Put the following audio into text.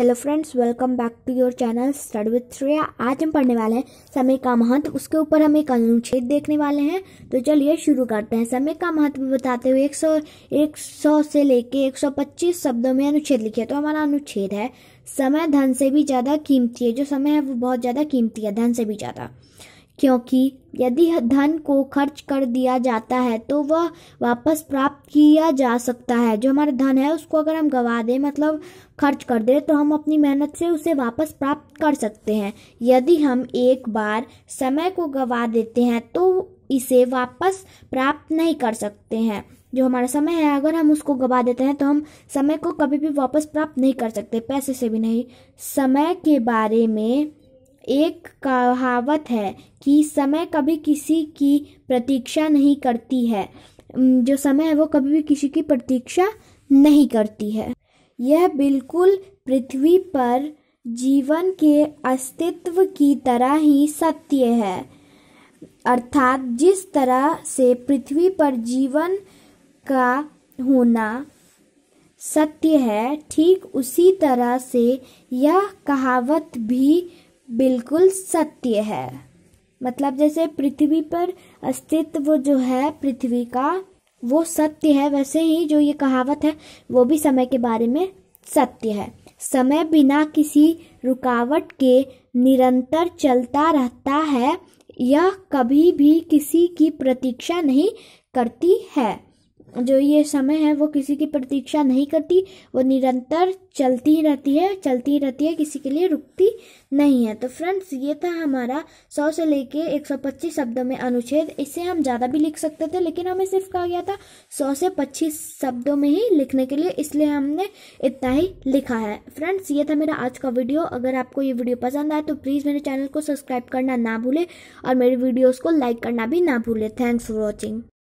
hello friends welcome back to your channel study with Shreya आज हम पढ़ने वाले हैं समय का महत्व उसके ऊपर हम एक अनुच्छेद देखने वाले हैं तो चलिए शुरू करते हैं समय का महत्व बताते हुए 100 100 से लेके 125 शब्दों में अनुच्छेद लिखे तो हमारा अनुच्छेद है समय धन से भी ज़्यादा कीमती है जो समय है वो बहुत ज़्यादा कीमती है धन से भी ज़्यादा क्योंकि यदि धन को खर्च कर दिया जाता है तो वह वापस प्राप्त किया जा सकता है जो हमारा धन है उसको अगर हम गवा दें मतलब खर्च कर दें तो हम अपनी मेहनत से उसे वापस प्राप्त कर सकते हैं यदि हम एक बार समय को गवा देते हैं तो इसे वापस प्राप्त नहीं कर सकते हैं जो हमारा समय है अगर हम उसको गवा देते हैं तो हम समय को कभी भी वापस प्राप्त नहीं कर सकते पैसे से भी नहीं समय के बारे में एक कहावत है कि समय कभी किसी की प्रतीक्षा नहीं करती है जो समय है वो कभी भी किसी की प्रतीक्षा नहीं करती है यह बिल्कुल पृथ्वी पर जीवन के अस्तित्व की तरह ही सत्य है अर्थात जिस तरह से पृथ्वी पर जीवन का होना सत्य है ठीक उसी तरह से यह कहावत भी बिल्कुल सत्य है मतलब जैसे पृथ्वी पर अस्तित्व जो है पृथ्वी का वो सत्य है वैसे ही जो ये कहावत है वो भी समय के बारे में सत्य है समय बिना किसी रुकावट के निरंतर चलता रहता है यह कभी भी किसी की प्रतीक्षा नहीं करती है जो ये समय है वो किसी की प्रतीक्षा नहीं करती वो निरंतर चलती ही रहती है चलती ही रहती है किसी के लिए रुकती नहीं है तो फ्रेंड्स ये था हमारा सौ से लेके एक सौ पच्चीस शब्दों में अनुच्छेद इससे हम ज़्यादा भी लिख सकते थे लेकिन हमें सिर्फ कहा गया था सौ से पच्चीस शब्दों में ही लिखने के लिए इसलिए हमने इतना ही लिखा है फ्रेंड्स ये था मेरा आज का वीडियो अगर आपको ये वीडियो पसंद आए तो प्लीज़ मेरे चैनल को सब्सक्राइब करना ना भूलें और मेरे वीडियोज़ को लाइक करना भी ना भूलें थैंक्स फॉर वॉचिंग